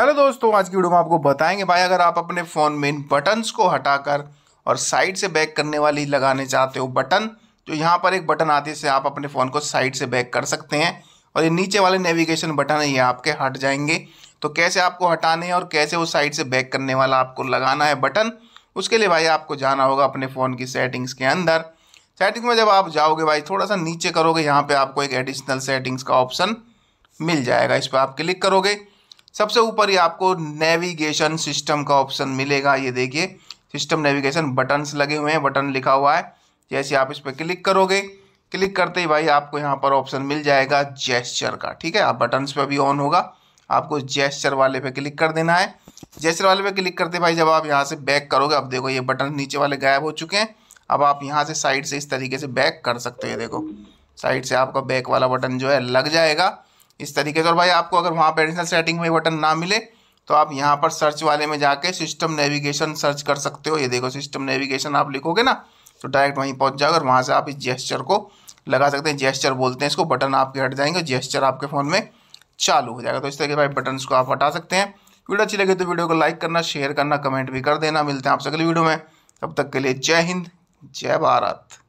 hello दोस्तों आज की वीडियो में आपको बताएंगे भाई अगर आप अपने फ़ोन में इन बटन्स को हटाकर और साइड से बैक करने वाली लगाने चाहते हो बटन तो यहाँ पर एक बटन आती से आप अपने फ़ोन को साइड से बैक कर सकते हैं और ये नीचे वाले नेविगेशन बटन है ये आपके हट जाएंगे तो कैसे आपको हटाने हैं और कैसे वो साइड से बैक करने वाला आपको लगाना है बटन उसके लिए भाई आपको जाना होगा अपने फ़ोन की सेटिंग्स के अंदर सेटिंग्स में जब आप जाओगे भाई थोड़ा सा नीचे करोगे यहाँ पर आपको एक एडिशनल सेटिंग्स का ऑप्शन मिल जाएगा इस पर आप क्लिक करोगे सबसे ऊपर ही आपको नेविगेशन सिस्टम का ऑप्शन मिलेगा ये देखिए सिस्टम नेविगेशन बटन्स लगे हुए हैं बटन लिखा हुआ है जैसे आप इस पर क्लिक करोगे क्लिक करते ही भाई आपको यहाँ पर ऑप्शन मिल जाएगा जेस्चर का ठीक है आप बटन्स पर भी ऑन होगा आपको जेस्चर वाले पे क्लिक कर देना है जेस्चर वाले पे क्लिक करते भाई जब आप यहाँ से बैक करोगे अब देखो ये बटन नीचे वाले गायब हो चुके हैं अब आप यहाँ से साइड से इस तरीके से बैक कर सकते हैं देखो साइड से आपका बैक वाला बटन जो है लग जाएगा इस तरीके से और भाई आपको अगर वहाँ पर एडिशनल सेटिंग में बटन ना मिले तो आप यहाँ पर सर्च वाले में जाके सिस्टम नेविगेशन सर्च कर सकते हो ये देखो सिस्टम नेविगेशन आप लिखोगे ना तो डायरेक्ट वहीं पहुँच जाओगे और वहाँ से आप इस जेस्चर को लगा सकते हैं जेस्चर बोलते हैं इसको बटन आपके हट जाएंगे जेस्चर आपके फ़ोन में चालू हो जाएगा तो इस तरीके भाई बटन को आप हटा सकते हैं वीडियो अच्छी लगी तो वीडियो को लाइक करना शेयर करना कमेंट भी कर देना मिलते हैं आपसे अगली वीडियो में तब तक के लिए जय हिंद जय भारत